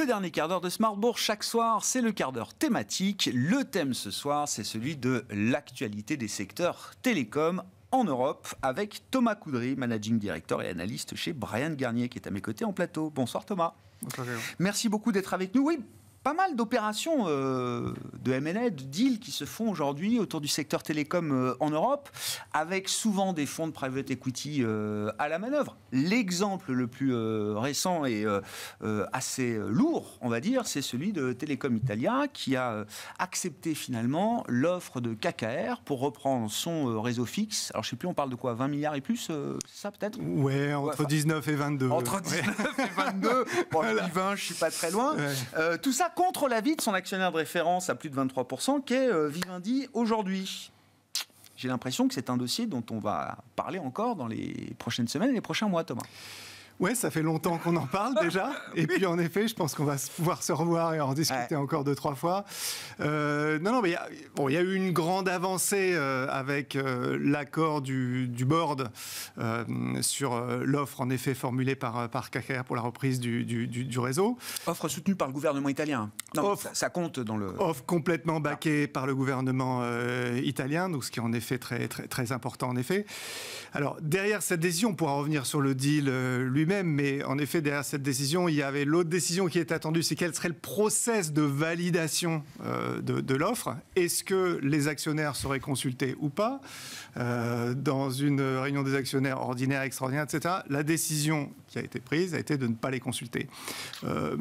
Le dernier quart d'heure de Smartbourg, chaque soir, c'est le quart d'heure thématique. Le thème ce soir, c'est celui de l'actualité des secteurs télécom en Europe avec Thomas Coudry, managing director et analyste chez Brian Garnier, qui est à mes côtés en plateau. Bonsoir Thomas. Bonsoir. Merci beaucoup d'être avec nous. Oui, pas mal d'opérations euh, de M&A, de deals qui se font aujourd'hui autour du secteur télécom euh, en Europe, avec souvent des fonds de private equity euh, à la manœuvre. L'exemple le plus récent et assez lourd, on va dire, c'est celui de Telecom Italia, qui a accepté finalement l'offre de KKR pour reprendre son réseau fixe. Alors je sais plus, on parle de quoi 20 milliards et plus, ça peut-être Ouais, entre 19 et 22. Entre 19 et 22. Pour voilà. je suis pas très loin. tout ça contre l'avis de son actionnaire de référence à plus de 23%, qui est Vivendi aujourd'hui. J'ai l'impression que c'est un dossier dont on va parler encore dans les prochaines semaines et les prochains mois, Thomas. Ouais, ça fait longtemps qu'on en parle déjà. Et puis en effet, je pense qu'on va pouvoir se revoir et en discuter encore deux, trois fois. Euh, non, non, mais il y, a, eu une grande avancée euh, avec euh, l'accord du, du, board sur l'offre en effet formulée par, par pour la reprise du, réseau. Offre soutenue par le gouvernement italien. Non, offre, ça, compte dans le. Offre complètement ah. baquée par le gouvernement italien, donc ce qui est en effet très, très, très important en effet. Alors derrière cette décision, on pourra revenir sur le deal lui-même même mais en effet, derrière cette décision, il y avait l'autre décision qui était attendue, c'est quel serait le process de validation euh, de, l'offre. Est-ce que les actionnaires seraient consultés ou pas euh, dans une réunion des actionnaires ordinaire, extraordinaire, etc. La décision qui a été prise a été de ne pas les consulter. Euh,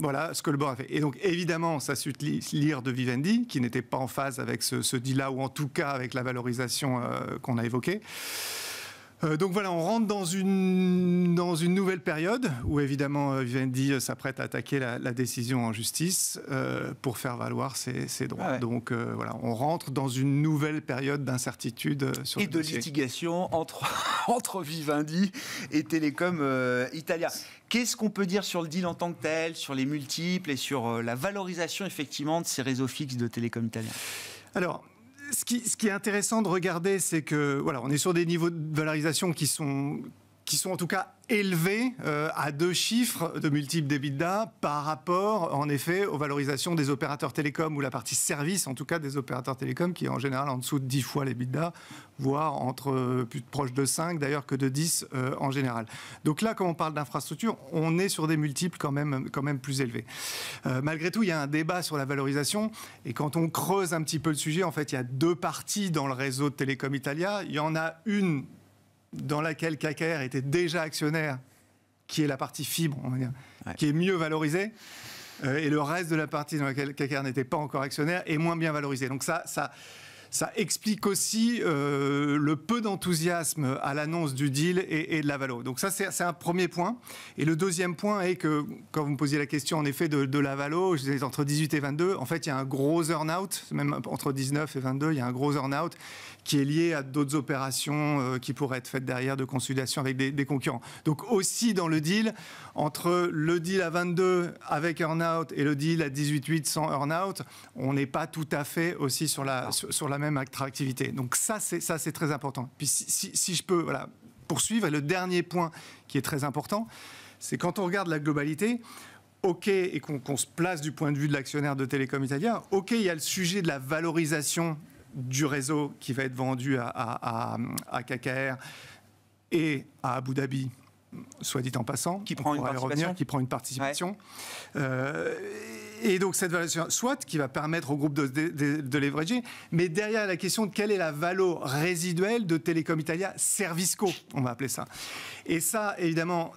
voilà ce que le board a fait. Et donc, évidemment, ça suit lire de Vivendi, qui n'était pas en phase avec ce, ce deal-là, ou en tout cas avec la valorisation qu'on a évoquée. Euh, donc voilà, on rentre dans une, dans une nouvelle période où évidemment euh, Vivendi euh, s'apprête à attaquer la, décision en justice pour faire valoir ses, droits. Ah donc voilà, on rentre dans une nouvelle période d'incertitude sur Et de litigation entre, entre Vivendi et Telecom Italia. Qu'est-ce qu'on peut dire sur le deal en tant que tel, sur les multiples et sur la valorisation effectivement de ces réseaux fixes de Telecom Italia alors, ce qui, est intéressant de regarder, c'est que voilà, on est sur des niveaux de valorisation qui sont qui sont en tout cas élevés euh, à deux chiffres de multiples d'EBITDA par rapport, en effet, aux valorisations des opérateurs télécoms ou la partie service, en tout cas, des opérateurs télécoms qui est en général en dessous de 10 fois l'EBITDA, voire entre euh, plus proche de 5 d'ailleurs que de 10 euh, en général. Donc là, quand on parle d'infrastructure, on est sur des multiples quand même, quand même plus élevés. malgré tout, il y a un débat sur la valorisation et quand on creuse un petit peu le sujet, en fait, il y a deux parties dans le réseau de Télécom Italia. Il y en a une dans laquelle KKR était déjà actionnaire, qui est la partie fibre, on va dire, qui est mieux valorisée, euh, et le reste de la partie dans laquelle KKR n'était pas encore actionnaire est moins bien valorisé Donc ça, ça ça explique aussi euh, le peu d'enthousiasme à l'annonce du deal et, de la Valo. Donc ça, c'est un premier point. Et le deuxième point est que, quand vous me posiez la question, en effet, de, de la Valo, je disais entre 18 et 22, en fait, il y a un gros earn-out, même entre 19 et 22, il y a un gros earn-out qui est lié à d'autres opérations euh, qui pourraient être faites derrière de consolidation avec des, concurrents. Donc aussi dans le deal, entre le deal à 22 avec earn-out et le deal à 18-8 sans earn-out, on n'est pas tout à fait aussi sur la, sur la même attractivité. Donc ça, c'est ça, c'est très important. Puis si, je peux, voilà, poursuivre. le dernier point qui est très important, c'est quand on regarde la globalité. OK, et qu'on se place du point de vue de l'actionnaire de Télécom Italia, OK, il y a le sujet de la valorisation du réseau qui va être vendu à, à, à KKR et à Abu Dhabi soit dit en passant, qui prend une participation, euh, et donc cette valeur soit qui va permettre au groupe de, de, leverager, mais derrière la question de quelle est la valeur résiduelle de Telecom Italia Servisco, on va appeler ça. Et ça, évidemment,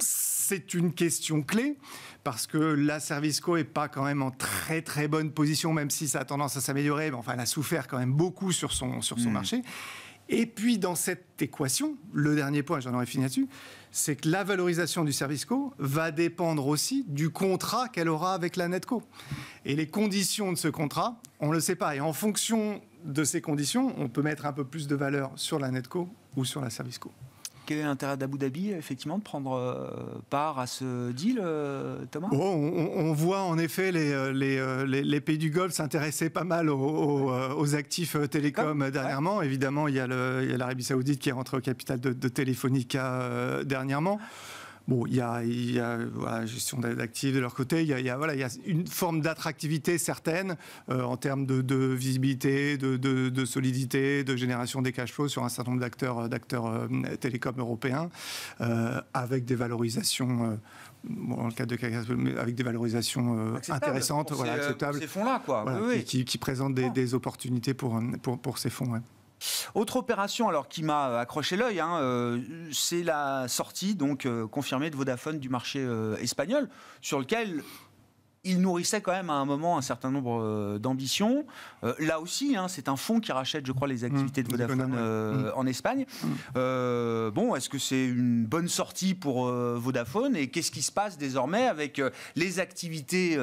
c'est une question clé parce que la Servisco est pas quand même en très très bonne position, même si ça a tendance à s'améliorer, mais enfin elle a souffert quand même beaucoup sur son, sur son hmm. marché. Et puis dans cette équation, le dernier point, j'en aurais fini là-dessus, c'est que la valorisation du service co va dépendre aussi du contrat qu'elle aura avec la Netco. Et les conditions de ce contrat, on ne le sait pas. Et en fonction de ces conditions, on peut mettre un peu plus de valeur sur la Netco ou sur la Service Co. Quel est l'intérêt d'Abu Dhabi, effectivement, de prendre euh, part à ce deal, euh, Thomas oh, on, voit en effet euh, les, pays du Golfe s'intéresser pas mal aux, actifs télécoms dernièrement. Évidemment, il y a l'Arabie saoudite qui est rentrée au capital de, de Telefonica dernièrement. Ah. Bon, il y a, il gestion d'actifs de leur côté, il y a, voilà, il y a une forme d'attractivité certaine euh, en termes de, visibilité, de, solidité, de génération des cash flows sur un certain nombre d'acteurs euh, euh, télécoms européens, avec des valorisations. Bon, dans le cadre de avec des valorisations intéressantes, voilà, acceptables. Ces fonds-là, quoi. oui, Qui, présentent des, ah. opportunités pour, pour, ces fonds. Ouais. Autre opération, alors qui m'a euh, accroché l'œil, hein, euh, c'est la sortie donc euh, confirmée de Vodafone du marché espagnol, sur lequel il nourrissait quand même à un moment un certain nombre d'ambitions. là aussi, hein, c'est un fonds qui rachète, je crois, les activités de mmh, Vodafone mmh. en Espagne. Mmh. bon, est-ce que c'est une bonne sortie pour Vodafone Et qu'est-ce qui se passe désormais avec les activités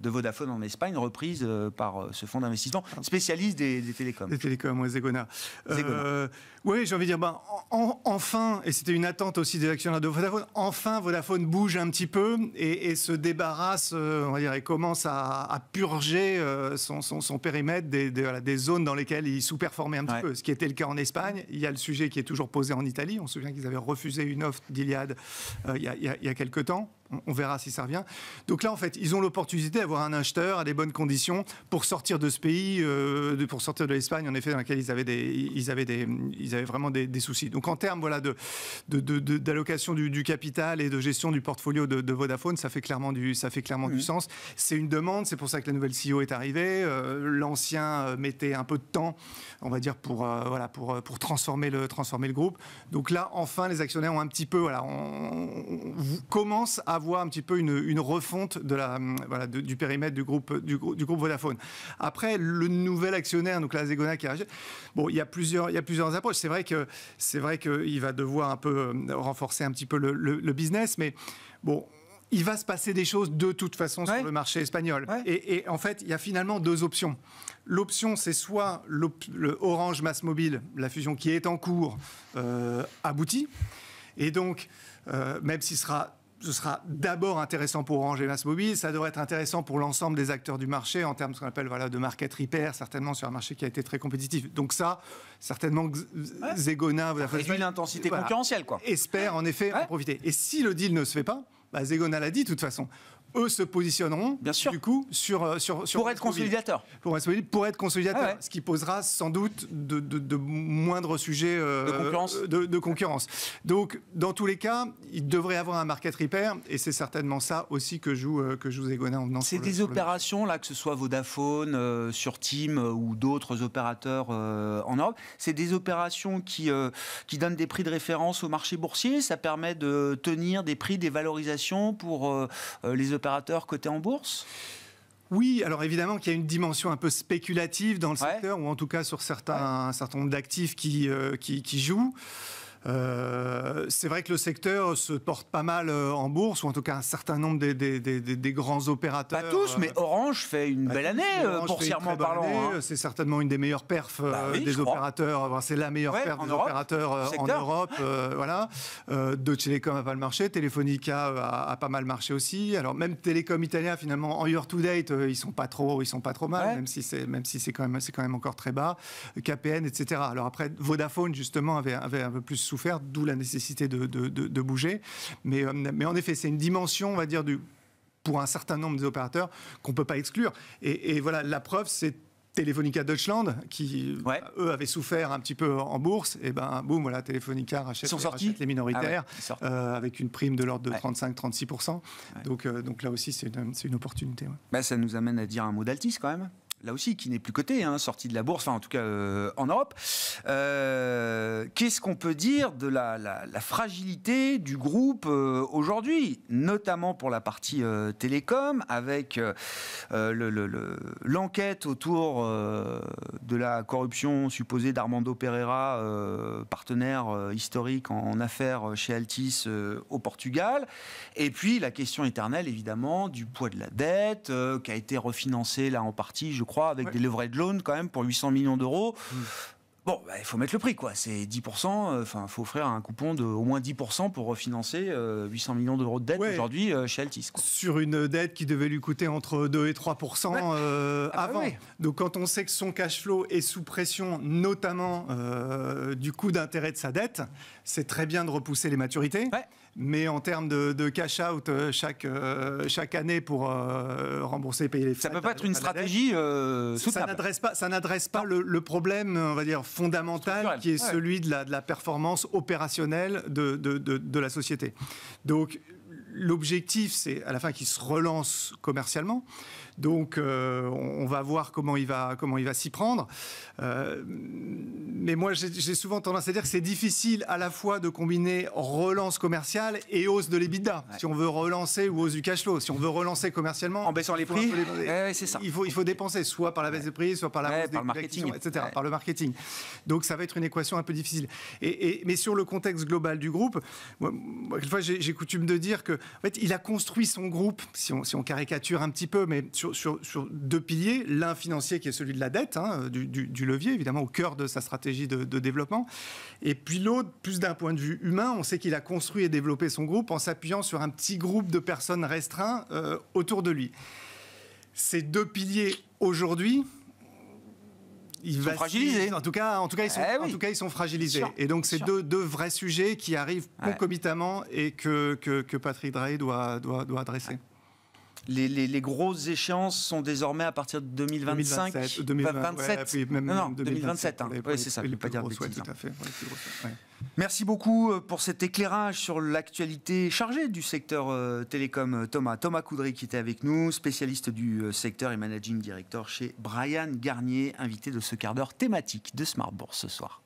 de Vodafone en Espagne, reprise euh, par euh, ce fonds d'investissement spécialiste des, télécoms. Des télécoms, oui, Zegona. Euh, oui, j'ai envie de dire, ben, enfin, et c'était une attente aussi des actionnaires de Vodafone, enfin Vodafone bouge un petit peu et, se débarrasse, on va dire, et commence à, purger son, son, périmètre des, zones dans lesquelles il sous-performait un petit peu, ce qui était le cas en Espagne. Il y a le sujet qui est toujours posé en Italie. On se souvient qu'ils avaient refusé une offre d'Iliade il, il y a quelques temps on, verra si ça revient. Donc là, en fait, ils ont l'opportunité d'avoir un acheteur à des bonnes conditions pour sortir de ce pays, euh, pour sortir de l'Espagne, en effet, dans laquelle ils avaient, des, ils avaient, des, ils avaient vraiment des, soucis. Donc en termes voilà, d'allocation de, du, capital et de gestion du portfolio de, Vodafone, ça fait clairement du, ça fait clairement du mmh. sens. C'est une demande, c'est pour ça que la nouvelle CEO est arrivée. Euh, l'ancien euh, mettait un peu de temps, on va dire, pour, voilà, pour, pour transformer, le, transformer le groupe. Donc là, enfin, les actionnaires ont un petit peu, voilà, on commence à avoir un petit peu une, refonte de la, hum, voilà, du périmètre du groupe, du, du, groupe Vodafone. Après, le nouvel actionnaire, donc la Zegona qui bon, il y a plusieurs, il y a plusieurs approches. C'est vrai que c'est vrai qu'il va devoir un peu hum, renforcer un petit peu le, business, mais bon il va se passer des choses de toute façon sur le marché espagnol. Et, en fait, il y a finalement deux options. L'option, c'est soit le Orange Mass Mobile, la fusion qui est en cours, euh, aboutit. Et donc, euh, même s'il sera ce sera d'abord intéressant pour Orange et ça devrait être intéressant pour l'ensemble des acteurs du marché en termes de qu'on appelle voilà, de market repair, certainement sur un marché qui a été très compétitif. Donc ça, certainement Zegona... Ça réduit l'intensité intensité concurrentielle, quoi. Espère en effet en profiter. Et si le deal ne se fait pas, bah, Zegona l'a dit de toute façon, eux se positionneront Bien sûr. du coup sur euh, sur, pour être consolidateur pour être pour être consolidateur ah ce qui posera sans doute de, moindres sujets euh, de concurrence donc dans tous les cas il devrait y avoir un market repair et c'est certainement ça aussi que joue euh, que joue en venant c'est des opérations là que ce soit Vodafone sur Team ou d'autres opérateurs en Europe c'est des opérations qui qui donnent des prix de référence au marché boursier ça permet de tenir des prix des valorisations pour les Côté en bourse oui, alors évidemment qu'il y a une dimension un peu spéculative dans le secteur, ou en tout cas sur certains, certains nombre d'actifs qui, euh, jouent. Euh, c'est vrai que le secteur se porte pas mal euh, en bourse, ou en tout cas un certain nombre des, grands opérateurs. Pas tous, mais euh, Orange fait une belle année, boursièrement parlant. Hein. C'est certainement une des meilleures perfs bah des opérateurs. c'est la meilleure perf des Europe, opérateurs en Europe. voilà. Euh, Deutsche Telekom a pas le marché, Telefonica a, pas mal marché aussi. Alors même Telecom Italia, finalement, en year to date, ils sont pas trop, ils sont pas trop mal, même si c'est même si c'est quand même c'est quand même encore très bas. KPN, etc. Alors après, Vodafone justement avait, avait un peu plus souffert, d'où la nécessité de, bouger. Mais, euh, mais en effet, c'est une dimension, on va dire, du, pour un certain nombre des opérateurs qu'on ne peut pas exclure. Et, voilà, la preuve, c'est Telefonica Deutschland, qui eux avaient souffert un petit peu en bourse, et ben boum, voilà, Telefonica rachète, les minoritaires ah euh, avec une prime de l'ordre de 35-36%. Donc, euh, donc là aussi, c'est une, opportunité. Bah, ça nous amène à dire un mot d'altice quand même là aussi, qui n'est plus coté, hein, sorti de la bourse, enfin en tout cas euh, en Europe. Euh, qu'est-ce qu'on peut dire de la, fragilité du groupe euh, aujourd'hui, notamment pour la partie télécom, avec l'enquête le, autour de la corruption supposée d'Armando Pereira, partenaire historique en, affaires chez Altis au Portugal, et puis la question éternelle, évidemment, du poids de la dette, qui a été refinancée là en partie, je crois, avec des des de loan quand même pour 800 millions d'euros. Hmm. Bon, bah, il faut mettre le prix, quoi. C'est 10%, euh, enfin, il faut offrir un coupon de au moins 10% pour refinancer 800 euh, millions d'euros de dette aujourd'hui euh, chez Altis. Sur une dette qui devait lui coûter entre 2 et 3% ah bah avant. Donc, quand on sait que son cash flow est sous pression, notamment du coût d'intérêt de sa dette, c'est très bien de repousser les maturités. Mais en termes de, cash out euh, chaque, euh, chaque année pour euh, rembourser, payer les frais. Ça ne peut pas être une stratégie euh, Ça n'adresse pas, ça n'adresse pas le, problème, on va dire, fondamental qui est celui de la, de la performance opérationnelle de, de, de la société. Donc, L'objectif, c'est à la fin qu'il se relance commercialement. Donc, euh, on, va voir comment il va, comment il va s'y prendre. Euh, mais moi, j'ai souvent tendance à dire que c'est difficile à la fois de combiner relance commerciale et hausse de l'EBITDA. Si on veut relancer ou hausse du cash flow, si on veut relancer commercialement, en baissant les prix, les... ça. Il faut, il faut dépenser, soit par la baisse des prix, soit par la hausse des le marketing, etc., par le marketing. Donc, ça va être une équation un peu difficile. Et, mais sur le contexte global du groupe, moi, j'ai coutume de dire que en fait, il a construit son groupe, si on, caricature un petit peu, mais sur, deux piliers. L'un financier qui est celui de la dette, hein, du, levier, évidemment, au cœur de sa stratégie de, développement. Et puis l'autre, plus d'un point de vue humain, on sait qu'il a construit et développé son groupe en s'appuyant sur un petit groupe de personnes restreintes euh, autour de lui. Ces deux piliers, aujourd'hui, ils sont fragilisés. En tout cas, en tout cas, ils sont, eh en tout cas, ils sont fragilisés. Et donc, c'est deux, deux, vrais sujets qui arrivent concomitamment et que, que, que Patrick Drahi doit, doit, doit adresser les, grosses échéances sont désormais à partir de 2025, 2027, non, 2027. Hein. Oui, c'est ça. pas dire souhaits, tout hein. Merci beaucoup euh, pour cet éclairage sur l'actualité chargée du secteur euh, télécom. Euh, Thomas, Thomas Coudry qui était avec nous, spécialiste du secteur et managing director chez Brian Garnier, invité de ce quart d'heure thématique de Smart Bourse ce soir.